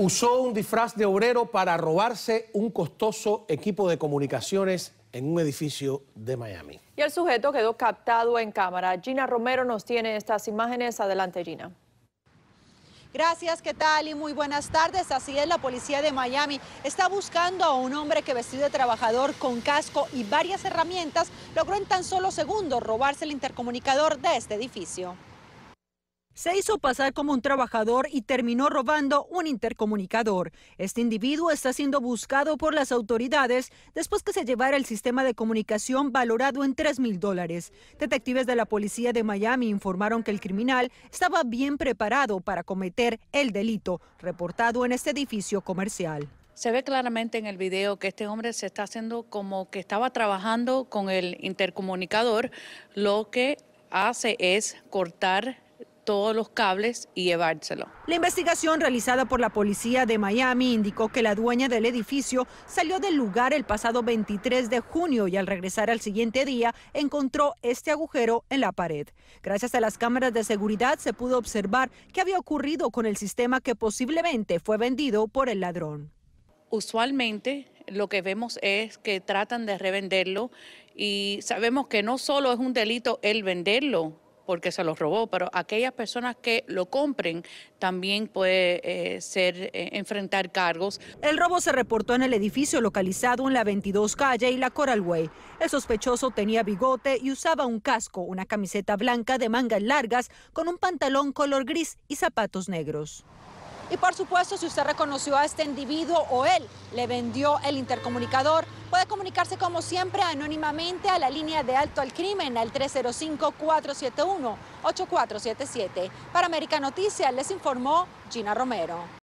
usó un disfraz de obrero para robarse un costoso equipo de comunicaciones en un edificio de Miami. Y el sujeto quedó captado en cámara. Gina Romero nos tiene estas imágenes. Adelante, Gina. Gracias, ¿qué tal? Y muy buenas tardes. Así es, la policía de Miami está buscando a un hombre que vestido de trabajador con casco y varias herramientas logró en tan solo segundos robarse el intercomunicador de este edificio. Se hizo pasar como un trabajador y terminó robando un intercomunicador. Este individuo está siendo buscado por las autoridades después que se llevara el sistema de comunicación valorado en 3 mil dólares. Detectives de la policía de Miami informaron que el criminal estaba bien preparado para cometer el delito reportado en este edificio comercial. Se ve claramente en el video que este hombre se está haciendo como que estaba trabajando con el intercomunicador. Lo que hace es cortar todos los cables y llevárselo. La investigación realizada por la policía de Miami indicó que la dueña del edificio salió del lugar el pasado 23 de junio y al regresar al siguiente día encontró este agujero en la pared. Gracias a las cámaras de seguridad se pudo observar qué había ocurrido con el sistema que posiblemente fue vendido por el ladrón. Usualmente lo que vemos es que tratan de revenderlo y sabemos que no solo es un delito el venderlo, porque se los robó, pero aquellas personas que lo compren también puede eh, ser eh, enfrentar cargos. El robo se reportó en el edificio localizado en la 22 calle y la Coral Way. El sospechoso tenía bigote y usaba un casco, una camiseta blanca de mangas largas con un pantalón color gris y zapatos negros. Y por supuesto, si usted reconoció a este individuo o él le vendió el intercomunicador, puede comunicarse como siempre anónimamente a la línea de alto al crimen al 305-471-8477. Para América Noticias les informó Gina Romero.